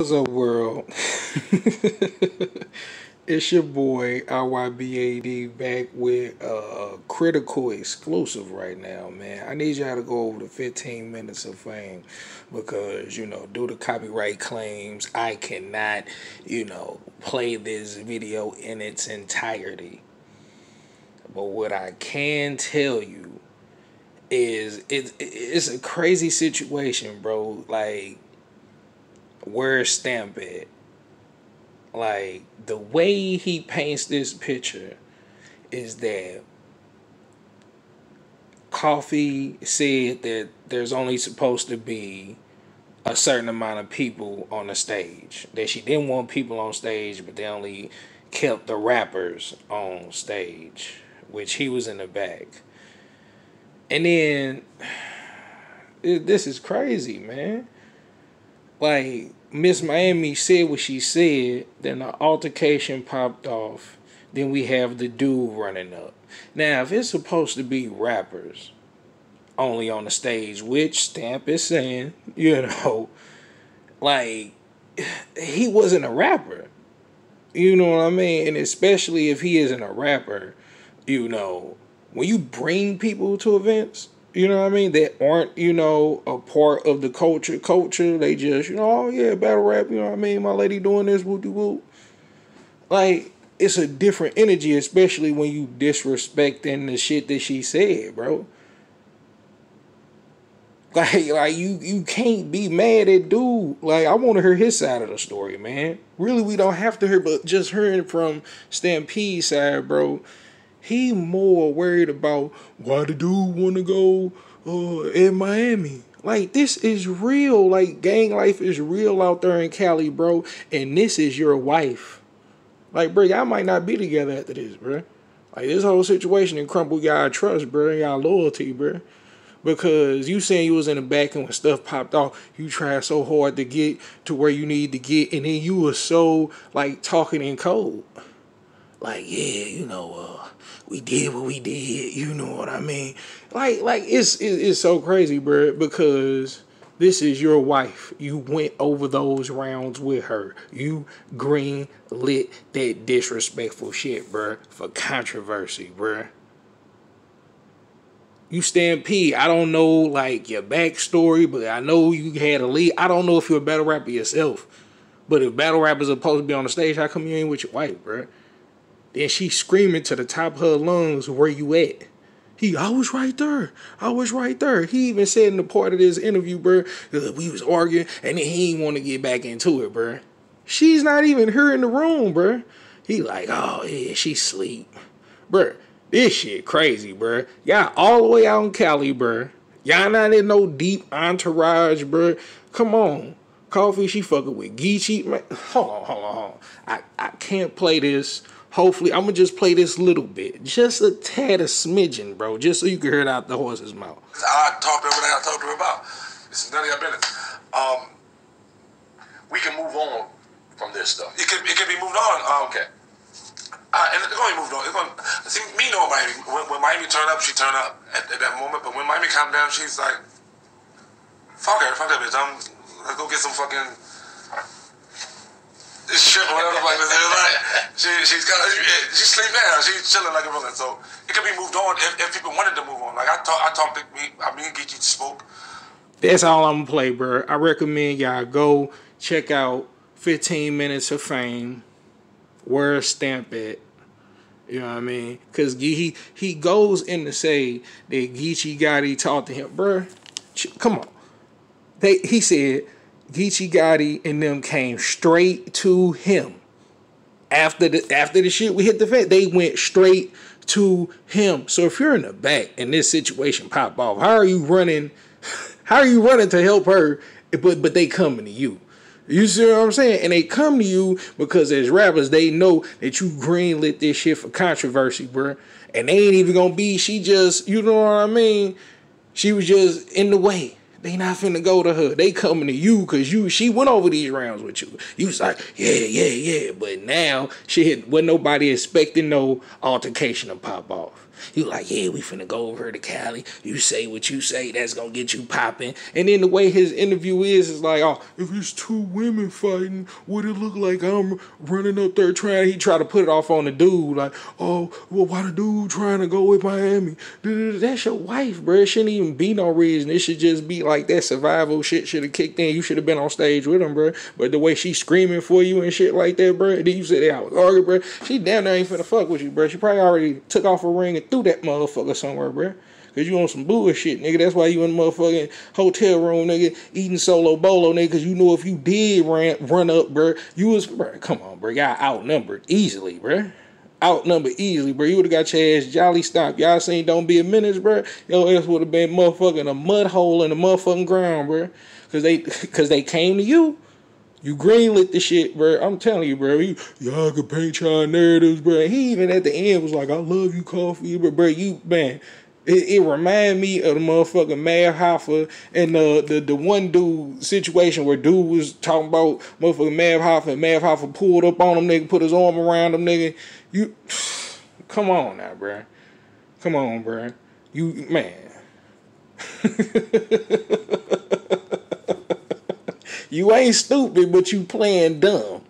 What's up, world? it's your boy IYBAD back with a critical exclusive right now, man. I need y'all to go over to 15 minutes of fame because, you know, due to copyright claims, I cannot, you know, play this video in its entirety. But what I can tell you is it, it's a crazy situation, bro. Like, where's Stamp at? Like the way he paints this picture is that Coffee said that there's only supposed to be a certain amount of people on the stage. That she didn't want people on stage, but they only kept the rappers on stage, which he was in the back. And then this is crazy, man like Miss Miami said what she said, then the altercation popped off. Then we have the dude running up. Now, if it's supposed to be rappers only on the stage, which Stamp is saying, you know, like he wasn't a rapper. You know what I mean? And especially if he isn't a rapper, you know, when you bring people to events, you know what I mean? That aren't, you know, a part of the culture. Culture, they just, you know, oh yeah, battle rap, you know what I mean? My lady doing this, woo de woo. Like, it's a different energy, especially when you disrespecting the shit that she said, bro. Like, like you you can't be mad at dude. Like, I want to hear his side of the story, man. Really, we don't have to hear, but just hearing from Stampede side, bro. He more worried about why the dude want to go uh, in Miami. Like this is real. Like gang life is real out there in Cali, bro. And this is your wife. Like, bro, y'all might not be together after this, bro. Like this whole situation and crumble y'all trust, bro, and y'all loyalty, bro. Because you saying you was in the back and when stuff popped off, you tried so hard to get to where you need to get, and then you were so like talking in code like, yeah, you know, uh, we did what we did. You know what I mean? Like, like it's it's so crazy, bro, because this is your wife. You went over those rounds with her. You green lit that disrespectful shit, bruh, for controversy, bruh. You stampede. I don't know like your backstory, but I know you had a lead. I don't know if you're a battle rapper yourself. But if battle rappers are supposed to be on the stage, how come you ain't with your wife, bruh? Then she screaming to the top of her lungs, where you at? He, I was right there. I was right there. He even said in the part of this interview, bro, uh, we was arguing and he didn't want to get back into it, bro. She's not even here in the room, bro. He like, oh yeah, she sleep. Bro, this shit crazy, bro. Y'all all the way out in Cali, bro. Y'all not in no deep entourage, bro. Come on. Coffee, she fucking with Geechee. Man. Hold on, hold on, hold on. I, I can't play this Hopefully, I'm going to just play this little bit. Just a tad, a smidgen, bro. Just so you can hear it out the horse's mouth. I talked everything I talked to her about. This is none of your business. Um, we can move on from this stuff. It can, it can be moved on. Oh, okay. Uh, and it's be moved on. It's going see, me know Miami. When, when Miami turned up, she turned up at, at, that moment. But when Miami calmed down, she's like, fuck her, fuck that bitch. I'm, let's go get some fucking this shit whatever. like, she, she's kind of she's eh, sleeping now. She's chilling like a villain. So it could be moved on if, if people wanted to move on. Like I talk, I talked to me, I mean, Geechee spoke. That's all I'm gonna play, bro. I recommend y'all go check out 15 Minutes of Fame. Where stamp it. You know what I mean? Cause he he goes in to say that Geechee Gotti talked to him, bro. Come on. They he said Geechee Gotti and them came straight to him after the after the shit we hit the fan, they went straight to him. So if you're in the back and this situation pop off, how are you running? How are you running to help her? But but they coming to you. You see what I'm saying? And they come to you because as rappers, they know that you greenlit this shit for controversy, bro. And they ain't even gonna be. She just, you know what I mean? She was just in the way. They not finna go to her. They coming to you cause you she went over these rounds with you. You was like, yeah, yeah, yeah. But now she hit wasn't nobody expecting no altercation to pop off. He was like, yeah, we finna go over here to Cali. You say what you say, that's gonna get you popping. And then the way his interview is, is like, oh, if it's two women fighting, would it look like I'm running up there trying? He tried to put it off on the dude, like, oh, well, why the dude trying to go with Miami? That's your wife, bro. It shouldn't even be no reason. It should just be like that survival shit should have kicked in. You should have been on stage with him, bro. But the way she's screaming for you and shit like that, bro, then you sit there, I was arguing, bro. She damn near ain't finna fuck with you, bro. She probably already took off her ring and through that motherfucker somewhere, bruh. Cause you on some bullshit, nigga. That's why you in the motherfucking hotel room, nigga, eating solo bolo, nigga. Cause you know if you did ran, run up, bruh, you was, bruh, come on, bruh. Y'all outnumbered easily, bruh outnumbered easily, bro. You would have got your ass jolly stop. Y'all seen Don't Be a Menace, bro. Your ass would have been motherfucking a mud hole in the motherfucking ground, bro. Cause they, cause they came to you. You greenlit the shit, bro. I'm telling you, bro. You, y'all can paint y'all narratives, bro. He even at the end was like, I love you, coffee, but bro, you, man. It, it remind me of the motherfucking Mad Hoffa and the, uh, the the one dude situation where dude was talking about motherfucking Mad Hoffa and Mad Hoffa pulled up on him nigga, put his arm around him nigga. You come on now, bruh. Come on, bruh. You man. You ain't stupid, but you playing dumb.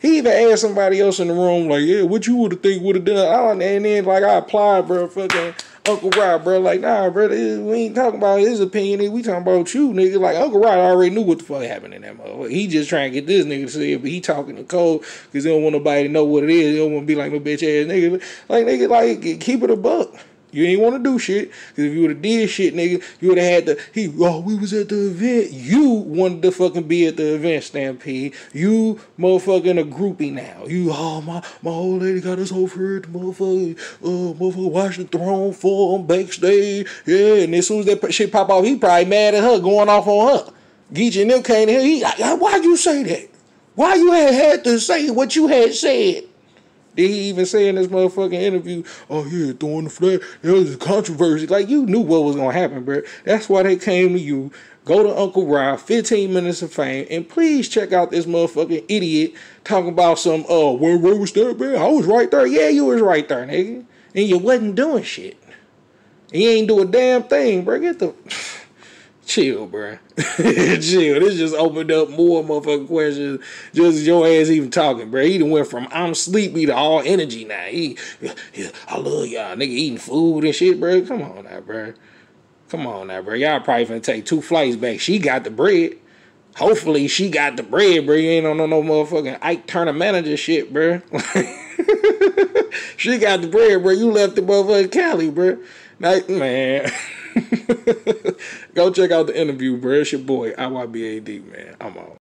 He even asked somebody else in the room, like, yeah, what you would have think would have done? I, and then, like, I applied, bro, fucking Uncle Rod, bro. Like, nah, bro, this, we ain't talking about his opinion. We talking about you, nigga. Like, Uncle Rod already knew what the fuck happened in that motherfucker. He just trying to get this nigga to see it, but he talking to Cole because he don't want nobody to know what it is. He don't want to be like no bitch ass nigga. Like, nigga, like, keep it a buck. You ain't want to do shit. Cause if you would have did shit, nigga, you would have had the he. Oh, we was at the event. You wanted to fucking be at the event, Stampede. You motherfucking a groupie now. You oh my my old lady got us over at the motherfucker. Uh, motherfucker, watch the throne fall on backstage. Yeah, and as soon as that shit pop off, he probably mad at her, going off on her. Geechee and them came here. He, why you say that? Why you had had to say what you had said? Did he even say in this motherfucking interview, oh yeah, throwing the flag, there was a controversy. Like you knew what was gonna happen, bro. That's why they came to you. Go to Uncle Rob, 15 minutes of fame, and please check out this motherfucking idiot talking about some uh where where was that, man? I was right there. Yeah, you was right there, nigga. And you wasn't doing shit. And you ain't do a damn thing, bro. Get the chill, bro. chill. This just opened up more motherfucking questions. Just your ass even talking, bro. He done went from I'm sleepy to all energy now. He, I love y'all, nigga, eating food and shit, bro. Come on now, bro. Come on now, bro. Y'all probably finna take two flights back. She got the bread. Hopefully she got the bread, bro. You ain't on no, no motherfucking Ike Turner manager shit, bro. she got the bread, bro. You left the motherfucking Cali, bro. Like, man. Go check out the interview, bro. It's your boy, IYBAD, man. I'm out.